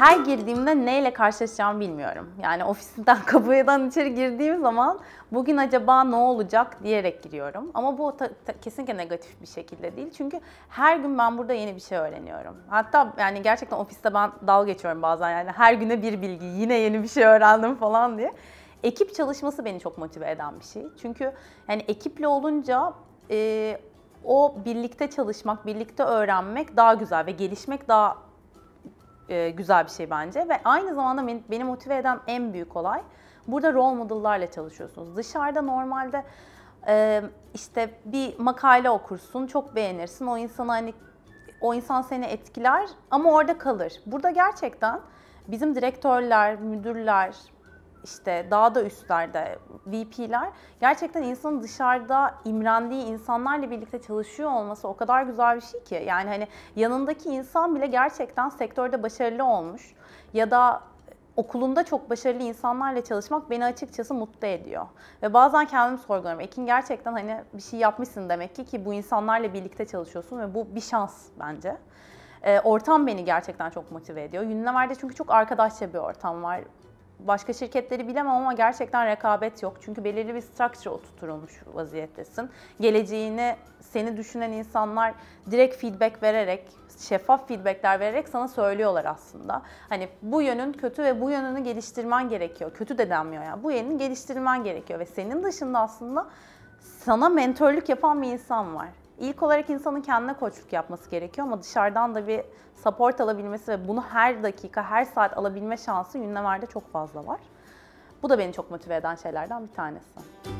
her girdiğimde neyle karşılaşacağımı bilmiyorum. Yani ofisinden kapıdan içeri girdiğim zaman bugün acaba ne olacak diyerek giriyorum. Ama bu ta, ta, kesinlikle negatif bir şekilde değil. Çünkü her gün ben burada yeni bir şey öğreniyorum. Hatta yani gerçekten ofiste ben dal geçiyorum bazen yani her güne bir bilgi yine yeni bir şey öğrendim falan diye. Ekip çalışması beni çok motive eden bir şey. Çünkü yani ekiple olunca e, o birlikte çalışmak, birlikte öğrenmek daha güzel ve gelişmek daha e, güzel bir şey bence ve aynı zamanda beni, motive eden en büyük olay burada role modellerle çalışıyorsunuz. Dışarıda normalde e, işte bir makale okursun, çok beğenirsin. O insanı hani o insan seni etkiler ama orada kalır. Burada gerçekten bizim direktörler, müdürler, işte daha da üstlerde VP'ler gerçekten insanın dışarıda imrendiği insanlarla birlikte çalışıyor olması o kadar güzel bir şey ki. Yani hani yanındaki insan bile gerçekten sektörde başarılı olmuş ya da okulunda çok başarılı insanlarla çalışmak beni açıkçası mutlu ediyor. Ve bazen kendim sorguluyorum. Ekin gerçekten hani bir şey yapmışsın demek ki ki bu insanlarla birlikte çalışıyorsun ve bu bir şans bence. Ee, ortam beni gerçekten çok motive ediyor. Unilever'de çünkü çok arkadaşça bir ortam var başka şirketleri bilemem ama gerçekten rekabet yok. Çünkü belirli bir structure oturtulmuş vaziyettesin. Geleceğini seni düşünen insanlar direkt feedback vererek, şeffaf feedbackler vererek sana söylüyorlar aslında. Hani bu yönün kötü ve bu yönünü geliştirmen gerekiyor. Kötü de denmiyor yani. Bu yönünü geliştirmen gerekiyor ve senin dışında aslında sana mentorluk yapan bir insan var. İlk olarak insanın kendine koçluk yapması gerekiyor ama dışarıdan da bir support alabilmesi ve bunu her dakika, her saat alabilme şansı Yunlever'de çok fazla var. Bu da beni çok motive eden şeylerden bir tanesi.